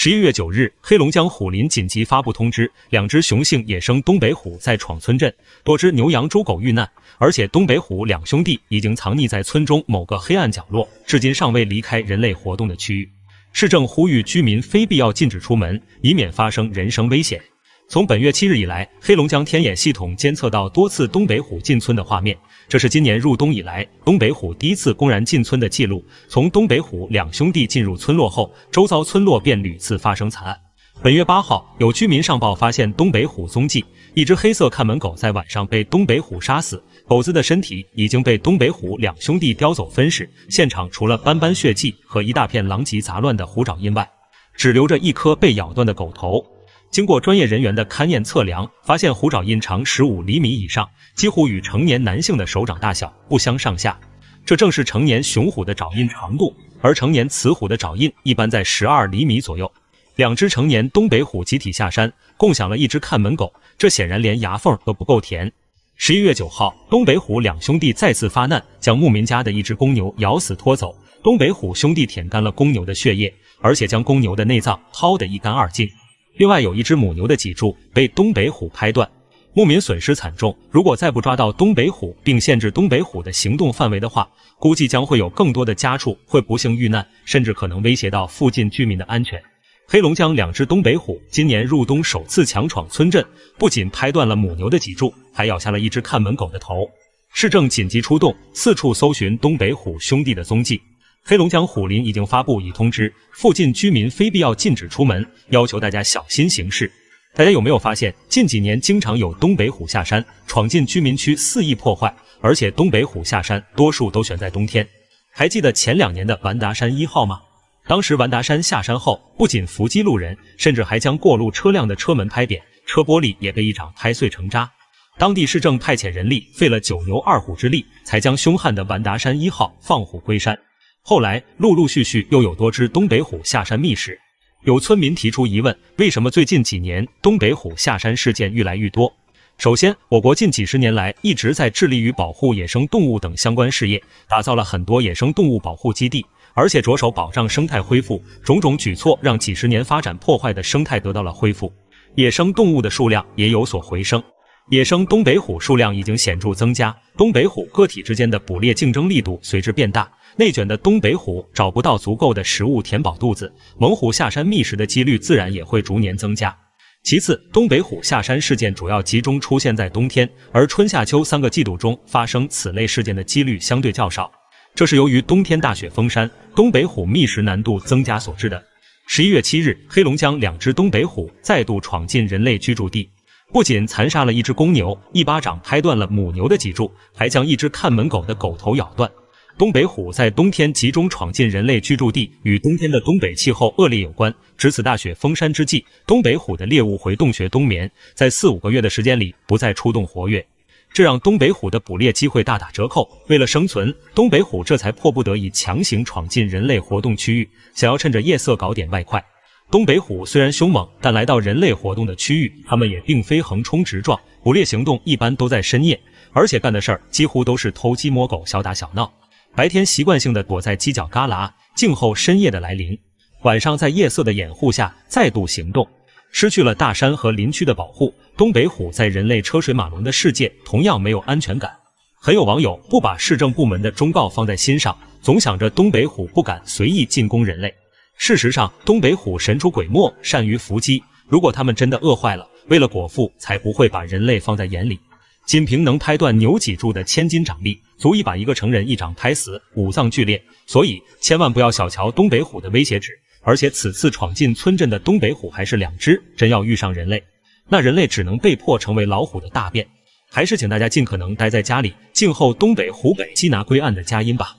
十一月九日，黑龙江虎林紧急发布通知：两只雄性野生东北虎在闯村镇，多只牛羊猪狗遇难，而且东北虎两兄弟已经藏匿在村中某个黑暗角落，至今尚未离开人类活动的区域。市政呼吁居民非必要禁止出门，以免发生人身危险。从本月七日以来，黑龙江天眼系统监测到多次东北虎进村的画面，这是今年入冬以来东北虎第一次公然进村的记录。从东北虎两兄弟进入村落后，周遭村落便屡次发生惨案。本月八号，有居民上报发现东北虎踪迹，一只黑色看门狗在晚上被东北虎杀死，狗子的身体已经被东北虎两兄弟叼走分食。现场除了斑斑血迹和一大片狼藉杂乱的虎爪印外，只留着一颗被咬断的狗头。经过专业人员的勘验测量，发现虎爪印长十五厘米以上，几乎与成年男性的手掌大小不相上下，这正是成年雄虎的爪印长度，而成年雌虎的爪印一般在十二厘米左右。两只成年东北虎集体下山，共享了一只看门狗，这显然连牙缝都不够填。十一月九号，东北虎两兄弟再次发难，将牧民家的一只公牛咬死拖走，东北虎兄弟舔干了公牛的血液，而且将公牛的内脏掏得一干二净。另外有一只母牛的脊柱被东北虎拍断，牧民损失惨重。如果再不抓到东北虎并限制东北虎的行动范围的话，估计将会有更多的家畜会不幸遇难，甚至可能威胁到附近居民的安全。黑龙江两只东北虎今年入冬首次强闯村镇，不仅拍断了母牛的脊柱，还咬下了一只看门狗的头。市政紧急出动，四处搜寻东北虎兄弟的踪迹。黑龙江虎林已经发布已通知附近居民非必要禁止出门，要求大家小心行事。大家有没有发现，近几年经常有东北虎下山，闯进居民区肆意破坏，而且东北虎下山多数都选在冬天。还记得前两年的完达山一号吗？当时完达山下山后，不仅伏击路人，甚至还将过路车辆的车门拍扁，车玻璃也被一掌拍碎成渣。当地市政派遣人力，费了九牛二虎之力，才将凶悍的完达山一号放虎归山。后来陆陆续续又有多只东北虎下山觅食，有村民提出疑问：为什么最近几年东北虎下山事件愈来愈多？首先，我国近几十年来一直在致力于保护野生动物等相关事业，打造了很多野生动物保护基地，而且着手保障生态恢复，种种举措让几十年发展破坏的生态得到了恢复，野生动物的数量也有所回升。野生东北虎数量已经显著增加，东北虎个体之间的捕猎竞争力度随之变大，内卷的东北虎找不到足够的食物填饱肚子，猛虎下山觅食的几率自然也会逐年增加。其次，东北虎下山事件主要集中出现在冬天，而春夏秋三个季度中发生此类事件的几率相对较少，这是由于冬天大雪封山，东北虎觅食难度增加所致的。十一月七日，黑龙江两只东北虎再度闯进人类居住地。不仅残杀了一只公牛，一巴掌拍断了母牛的脊柱，还将一只看门狗的狗头咬断。东北虎在冬天集中闯进人类居住地，与冬天的东北气候恶劣有关。值此大雪封山之际，东北虎的猎物回洞穴冬眠，在四五个月的时间里不再出动活跃，这让东北虎的捕猎机会大打折扣。为了生存，东北虎这才迫不得已强行闯进人类活动区域，想要趁着夜色搞点外快。东北虎虽然凶猛，但来到人类活动的区域，它们也并非横冲直撞。捕猎行动一般都在深夜，而且干的事儿几乎都是偷鸡摸狗、小打小闹。白天习惯性的躲在犄角旮旯，静候深夜的来临。晚上在夜色的掩护下再度行动。失去了大山和林区的保护，东北虎在人类车水马龙的世界同样没有安全感。很有网友不把市政部门的忠告放在心上，总想着东北虎不敢随意进攻人类。事实上，东北虎神出鬼没，善于伏击。如果它们真的饿坏了，为了果腹，才不会把人类放在眼里。仅凭能拍断牛脊柱的千斤掌力，足以把一个成人一掌拍死，五脏俱裂。所以，千万不要小瞧东北虎的威胁值。而且，此次闯进村镇的东北虎还是两只，真要遇上人类，那人类只能被迫成为老虎的大便。还是请大家尽可能待在家里，静候东北虎北缉拿归案的佳音吧。